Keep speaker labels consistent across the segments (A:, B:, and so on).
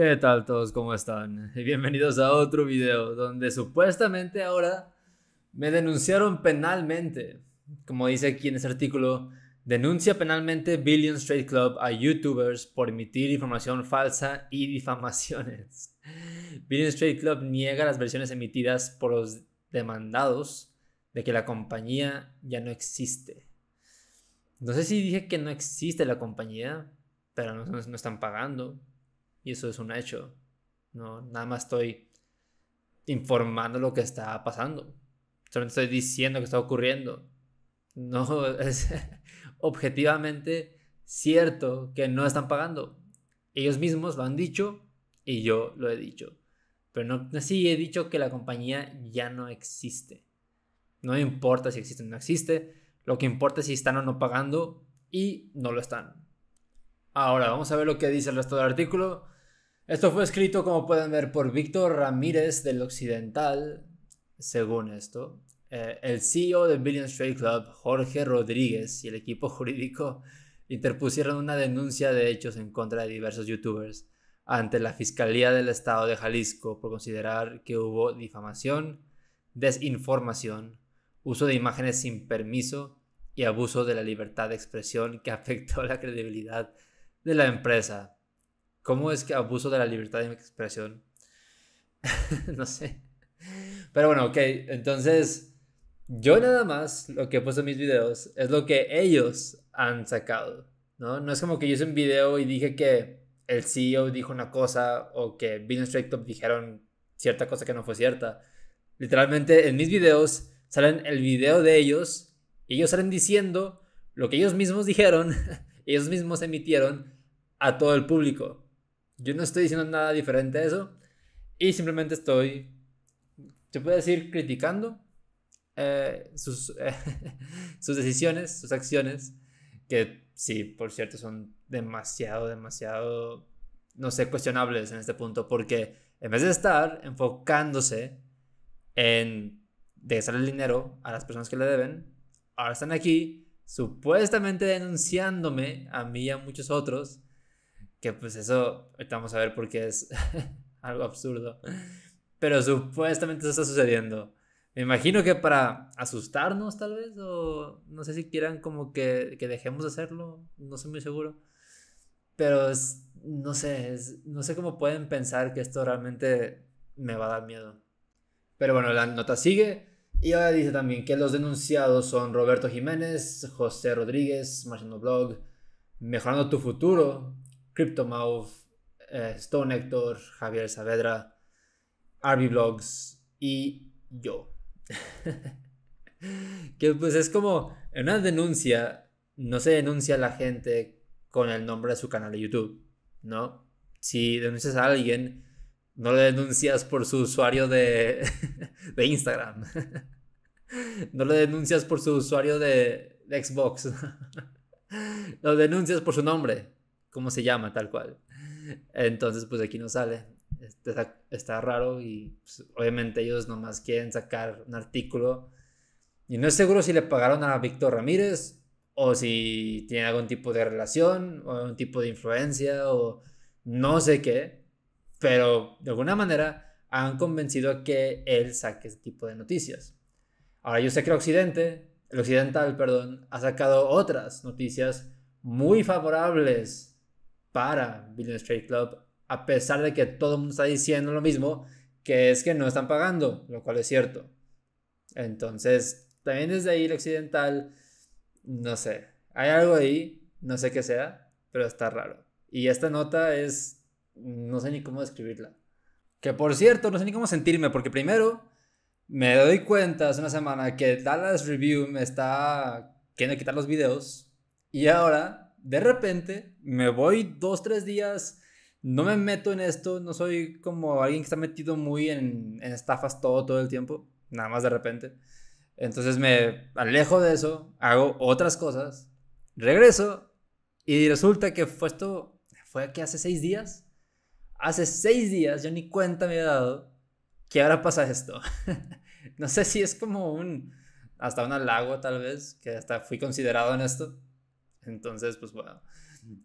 A: ¿Qué tal todos? ¿Cómo están? Y bienvenidos a otro video donde supuestamente ahora me denunciaron penalmente. Como dice aquí en ese artículo, denuncia penalmente Billion Straight Club a youtubers por emitir información falsa y difamaciones. Billion Straight Club niega las versiones emitidas por los demandados de que la compañía ya no existe. No sé si dije que no existe la compañía, pero no, no están pagando y eso es un hecho. No, nada más estoy informando lo que está pasando. Solo estoy diciendo que está ocurriendo. No es objetivamente cierto que no están pagando. Ellos mismos lo han dicho y yo lo he dicho. Pero no, sí he dicho que la compañía ya no existe. No importa si existe o no existe. Lo que importa es si están o no pagando y no lo están. Ahora vamos a ver lo que dice el resto del artículo. Esto fue escrito, como pueden ver, por Víctor Ramírez del Occidental, según esto, eh, el CEO de Billions Trade Club, Jorge Rodríguez, y el equipo jurídico interpusieron una denuncia de hechos en contra de diversos youtubers ante la Fiscalía del Estado de Jalisco por considerar que hubo difamación, desinformación, uso de imágenes sin permiso y abuso de la libertad de expresión que afectó la credibilidad de la empresa. ¿Cómo es que abuso de la libertad de expresión? no sé. Pero bueno, ok, entonces yo nada más lo que he puesto en mis videos es lo que ellos han sacado, ¿no? No es como que yo hice un video y dije que el CEO dijo una cosa o que Vino Straight Top dijeron cierta cosa que no fue cierta. Literalmente en mis videos salen el video de ellos y ellos salen diciendo lo que ellos mismos dijeron, ellos mismos emitieron a todo el público. Yo no estoy diciendo nada diferente a eso. Y simplemente estoy, te puede decir, criticando eh, sus, sus decisiones, sus acciones, que sí, por cierto, son demasiado, demasiado, no sé, cuestionables en este punto, porque en vez de estar enfocándose en dejar el dinero a las personas que le deben, ahora están aquí supuestamente denunciándome a mí y a muchos otros que pues eso, ahorita vamos a ver por qué es algo absurdo. Pero supuestamente eso está sucediendo. Me imagino que para asustarnos tal vez, o no sé si quieran como que, que dejemos de hacerlo, no soy muy seguro. Pero es, no sé, no sé cómo pueden pensar que esto realmente me va a dar miedo. Pero bueno, la nota sigue. Y ahora dice también que los denunciados son Roberto Jiménez, José Rodríguez, marchando Blog, Mejorando tu Futuro, CryptoMauv, eh, Stone Hector, Javier Saavedra, Arby Blogs y yo. que pues es como en una denuncia, no se denuncia a la gente con el nombre de su canal de YouTube, ¿no? Si denuncias a alguien, no le denuncias por su usuario de, Instagram. No le denuncias por su usuario de, de Xbox. Lo denuncias por su nombre cómo se llama tal cual. Entonces, pues aquí no sale. Este, está, raro y pues, obviamente ellos nomás quieren sacar un artículo. Y no es seguro si le pagaron a Víctor Ramírez o si tiene algún tipo de relación o algún tipo de influencia o no sé qué. Pero de alguna manera han convencido a que él saque ese tipo de noticias. Ahora yo sé que el Occidente, el Occidental, perdón, ha sacado otras noticias muy favorables para Billionaire Club, a pesar de que todo el mundo está diciendo lo mismo, que es que no están pagando, lo cual es cierto. Entonces, también desde ahí el occidental, no sé, hay algo ahí, no sé qué sea, pero está raro. Y esta nota es, no sé ni cómo describirla. Que por cierto, no sé ni cómo sentirme, porque primero me doy cuenta hace una semana que Dallas Review me está queriendo quitar los videos. Y ahora de repente me voy dos, tres días, no me meto en esto, no soy como alguien que está metido muy en, estafas todo, todo el tiempo, nada más de repente. Entonces me alejo de eso, hago otras cosas, regreso y resulta que fue esto, fue que hace seis días, hace seis días yo ni cuenta me he dado que ahora pasa esto. no sé si es como un, hasta un halago tal vez, que hasta fui considerado en esto entonces, pues bueno,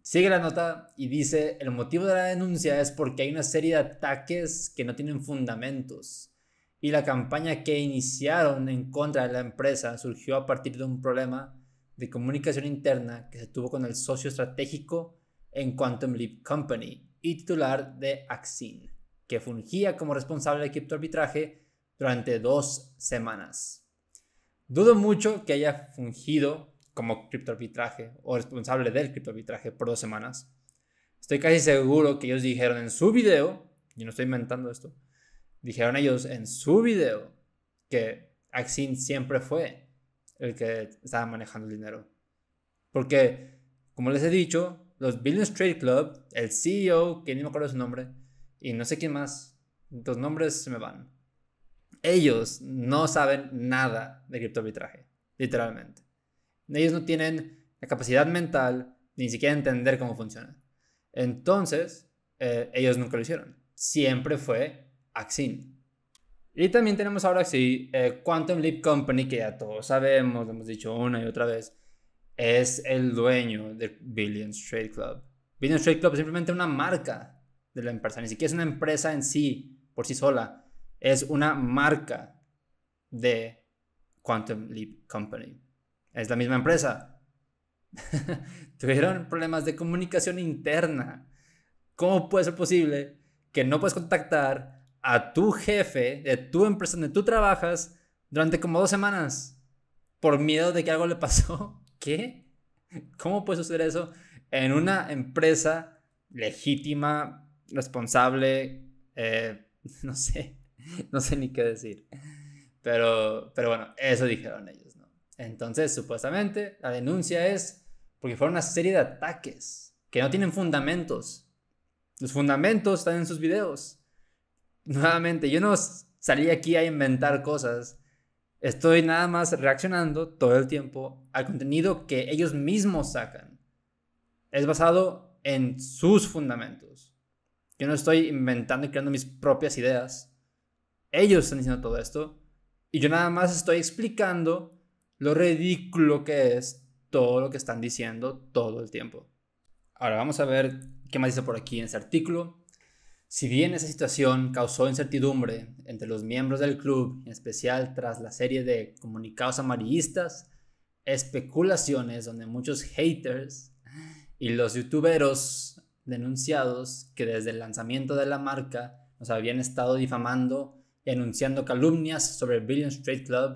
A: sigue la nota y dice, el motivo de la denuncia es porque hay una serie de ataques que no tienen fundamentos y la campaña que iniciaron en contra de la empresa surgió a partir de un problema de comunicación interna que se tuvo con el socio estratégico en Quantum Leap Company y titular de Axin, que fungía como responsable del equipo de arbitraje durante dos semanas. Dudo mucho que haya fungido como criptoarbitraje o responsable del criptoarbitraje por dos semanas. Estoy casi seguro que ellos dijeron en su video, yo no estoy inventando esto, dijeron ellos en su video que Axin siempre fue el que estaba manejando el dinero. Porque, como les he dicho, los Billions Trade Club, el CEO, que ni me acuerdo su nombre, y no sé quién más, los nombres se me van. Ellos no saben nada de criptoarbitraje, literalmente. Ellos no tienen la capacidad mental ni siquiera entender cómo funciona. Entonces, eh, ellos nunca lo hicieron. Siempre fue Axin. Y también tenemos ahora sí eh, Quantum Leap Company, que ya todos sabemos, lo hemos dicho una y otra vez, es el dueño de Billions Trade Club. Billions Trade Club es simplemente una marca de la empresa, ni siquiera es una empresa en sí, por sí sola, es una marca de Quantum Leap Company es la misma empresa. Tuvieron problemas de comunicación interna. ¿Cómo puede ser posible que no puedes contactar a tu jefe de tu empresa donde tú trabajas durante como dos semanas por miedo de que algo le pasó? ¿Qué? ¿Cómo puede suceder eso en una empresa legítima, responsable, eh, no sé, no sé ni qué decir. Pero, pero bueno, eso dijeron ellos. Entonces, supuestamente, la denuncia es porque fueron una serie de ataques que no tienen fundamentos. Los fundamentos están en sus videos. Nuevamente, yo no salí aquí a inventar cosas. Estoy nada más reaccionando todo el tiempo al contenido que ellos mismos sacan. Es basado en sus fundamentos. Yo no estoy inventando y creando mis propias ideas. Ellos están diciendo todo esto. Y yo nada más estoy explicando lo ridículo que es todo lo que están diciendo todo el tiempo. Ahora vamos a ver qué más dice por aquí en ese artículo. Si bien esa situación causó incertidumbre entre los miembros del club, en especial tras la serie de comunicados amarillistas, especulaciones donde muchos haters y los youtuberos denunciados que desde el lanzamiento de la marca nos habían estado difamando y anunciando calumnias sobre Billion Street Club,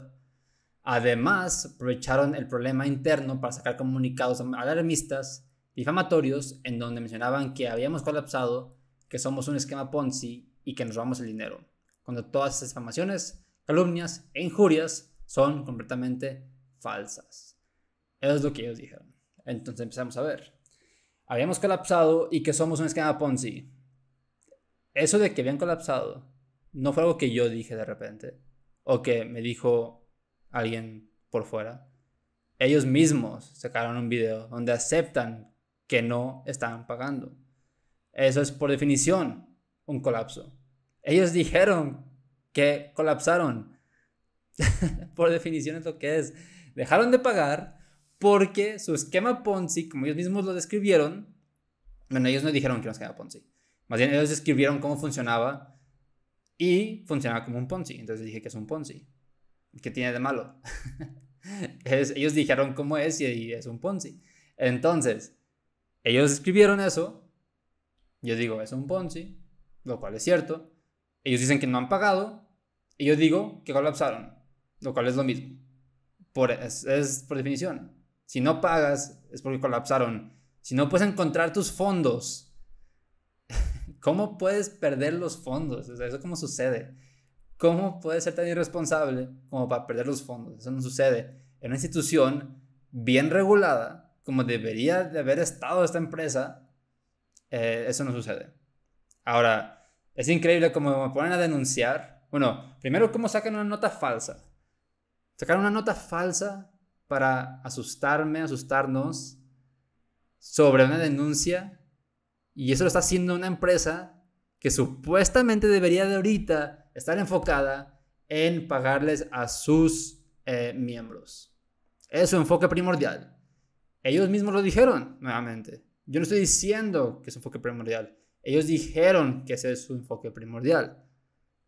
A: Además, aprovecharon el problema interno para sacar comunicados alarmistas, difamatorios, en donde mencionaban que habíamos colapsado, que somos un esquema Ponzi y que nos robamos el dinero, cuando todas esas difamaciones, calumnias e injurias son completamente falsas. Eso es lo que ellos dijeron. Entonces empezamos a ver. Habíamos colapsado y que somos un esquema Ponzi. Eso de que habían colapsado no fue algo que yo dije de repente o que me dijo alguien por fuera. Ellos mismos sacaron un video donde aceptan que no Estaban pagando. Eso es por definición un colapso. Ellos dijeron que colapsaron. por definición es lo que es. Dejaron de pagar porque su esquema Ponzi, como ellos mismos lo describieron, bueno, ellos no dijeron que era un esquema Ponzi. Más bien, ellos describieron cómo funcionaba y funcionaba como un Ponzi. Entonces dije que es un Ponzi. ¿qué tiene de malo? ellos dijeron cómo es y, es un Ponzi. Entonces, ellos escribieron eso. Yo digo, es un Ponzi, lo cual es cierto. Ellos dicen que no han pagado. Y yo digo que colapsaron, lo cual es lo mismo. Por, es, por definición. Si no pagas, es porque colapsaron. Si no puedes encontrar tus fondos, ¿cómo puedes perder los fondos? O sea, eso cómo sucede. ¿Cómo puede ser tan irresponsable como para perder los fondos? Eso no sucede. En una institución bien regulada, como debería de haber estado esta empresa, eh, eso no sucede. Ahora, es increíble como me ponen a denunciar. Bueno, primero, ¿cómo sacan una nota falsa? ¿Sacan una nota falsa para asustarme, asustarnos sobre una denuncia. Y eso lo está haciendo una empresa que supuestamente debería de ahorita estar enfocada en pagarles a sus eh, miembros. Es su enfoque primordial. Ellos mismos lo dijeron nuevamente. Yo no estoy diciendo que es su enfoque primordial. Ellos dijeron que ese es su enfoque primordial.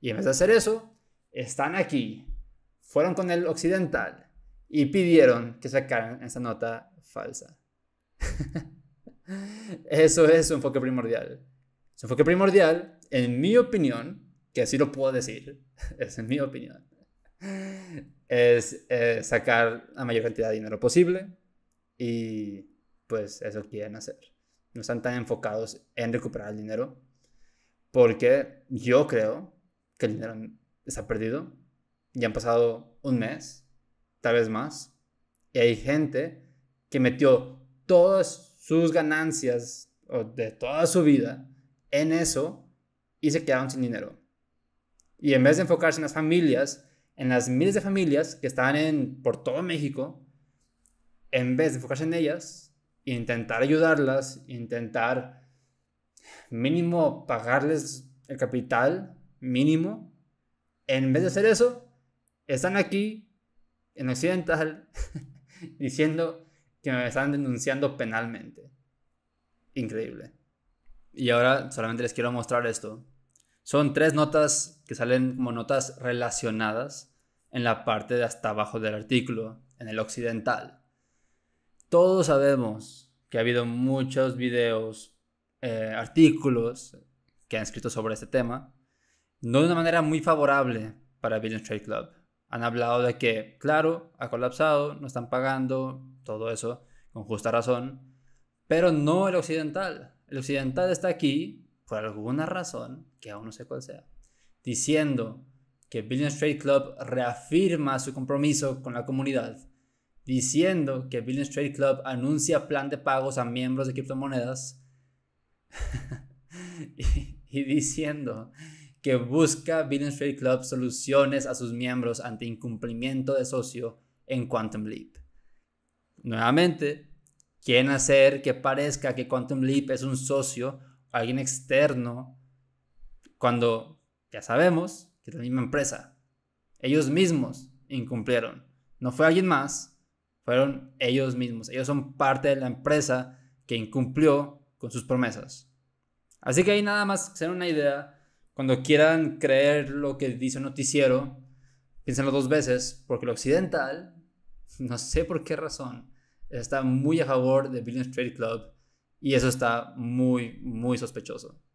A: Y en vez de hacer eso, están aquí. Fueron con el occidental y pidieron que sacaran esa nota falsa. eso es su enfoque primordial. Su enfoque primordial, en mi opinión, que sí lo puedo decir, es en mi opinión, es eh, sacar la mayor cantidad de dinero posible y pues eso quieren hacer. No están tan enfocados en recuperar el dinero porque yo creo que el dinero está perdido. Ya han pasado un mes, tal vez más, y hay gente que metió todas sus ganancias o de toda su vida en eso y se quedaron sin dinero. Y en vez de enfocarse en las familias, en las miles de familias que están en, por todo México, en vez de enfocarse en ellas, intentar ayudarlas, intentar mínimo pagarles el capital mínimo, en vez de hacer eso, están aquí en Occidental diciendo que me están denunciando penalmente. Increíble. Y ahora solamente les quiero mostrar esto. Son tres notas que salen como notas relacionadas en la parte de hasta abajo del artículo, en el occidental. Todos sabemos que ha habido muchos videos, eh, artículos que han escrito sobre este tema, no de una manera muy favorable para Billions Trade Club. Han hablado de que, claro, ha colapsado, no están pagando, todo eso, con justa razón, pero no el occidental. El occidental está aquí por alguna razón, que aún no sé cuál sea, diciendo que Billion Trade Club reafirma su compromiso con la comunidad, diciendo que Billion Trade Club anuncia plan de pagos a miembros de criptomonedas y, diciendo que busca Billion Trade Club soluciones a sus miembros ante incumplimiento de socio en Quantum Leap. Nuevamente, quieren hacer que parezca que Quantum Leap es un socio alguien externo, cuando ya sabemos que la misma empresa. Ellos mismos incumplieron. No fue alguien más, fueron ellos mismos. Ellos son parte de la empresa que incumplió con sus promesas. Así que ahí nada más ser una idea. Cuando quieran creer lo que dice el noticiero, piénsenlo dos veces, porque el occidental, no sé por qué razón, está muy a favor de Billions Trade Club y eso está muy, muy sospechoso.